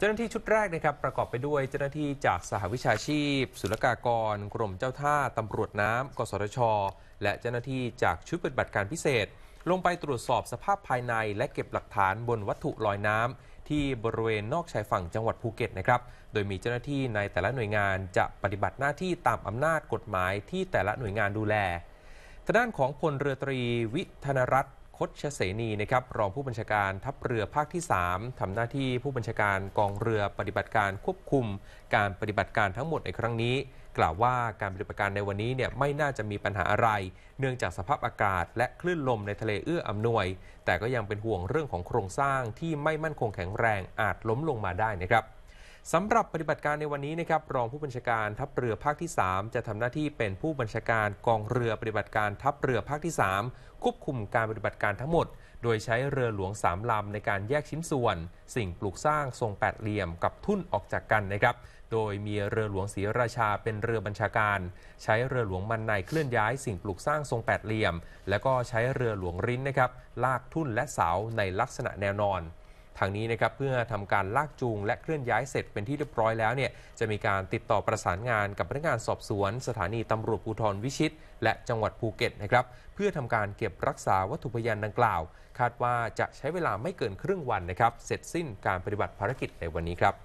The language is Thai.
เจ้าหน้าที่ชุดแรกนะครับประกอบไปด้วยเจ้าหน้าที่จากสหวิชาชีพศุลกากร กรมเจ้าท่าตำรวจน้ำกสทช และเจ้าหน้าที่จากชุดปฏิบัติการพิเศษ ลงไปตรวจสอบสภาพภายใน และเก็บหลักฐานบนวัตถุลอยน้ำที่บริเวณนอกชายฝั่งจังหวัดภูเก็ตนะครับโดยมีเจ้าหน้าที่ในแต่ละหน่วยงานจะปฏิบัติหน้าที่ตามอำนาจกฎหมาย ที่แต่ละหน่วยงานดูแลทางด้านของพลเรือตรีวิธนรัตนคตชเสนีนะครับรองผู้บัญชาการทัพเรือภาคที่ 3 ทำหน้าที่ผู้บัญชาการกองเรือปฏิบัติการควบคุม การปฏิบัติการทั้งหมดในครั้งนี้ กล่าวว่าการปฏิบัติการในวันนี้เนี่ยไม่น่าจะมีปัญหาอะไร เนื่องจากสภาพอากาศและคลื่นลมในทะเลเอื้ออำนวย แต่ก็ยังเป็นห่วงเรื่องของโครงสร้างที่ไม่มั่นคงแข็งแรงอาจล้มลงมาได้นะครับสำหรับปฏิบัติการในวันนี้นะครับรองผู้บัญชาการทัพเรือภาคที่ 3 จะทำหน้าที่เป็นผู้บัญชาการกองเรือปฏิบัติการทัพเรือภาคที่ 3 ควบคุมการปฏิบัติการทั้งหมด โดยใช้เรือหลวง3ลำในการแยกชิ้นส่วน สิ่งปลูกสร้างทรงแปดเหลี่ยมกับทุ่นออกจากกันนะครับโดยมีเรือหลวงศรีราชาเป็นเรือบัญชาการ ใช้เรือหลวงมันในเคลื่อนย้ายสิ่งปลูกสร้างทรงแปดเหลี่ยมแล้วก็ใช้เรือหลวงริ้นนะครับลากทุ่นและเสาในลักษณะแนวนอนทางนี้นะครับเพื่อทำการลากจูงและเคลื่อนย้ายเสร็จเป็นที่เรียบร้อยแล้วเนี่ยจะมีการติดต่อประสานงานกับพนักงานสอบสวนสถานีตำรวจภูธรวิชิต และจังหวัดภูเก็ตนะครับเพื่อทำการเก็บรักษาวัตถุพยานดังกล่าว คาดว่าจะใช้เวลาไม่เกินครึ่งวันนะครับ เสร็จสิ้นการปฏิบัติภารกิจในวันนี้ครับ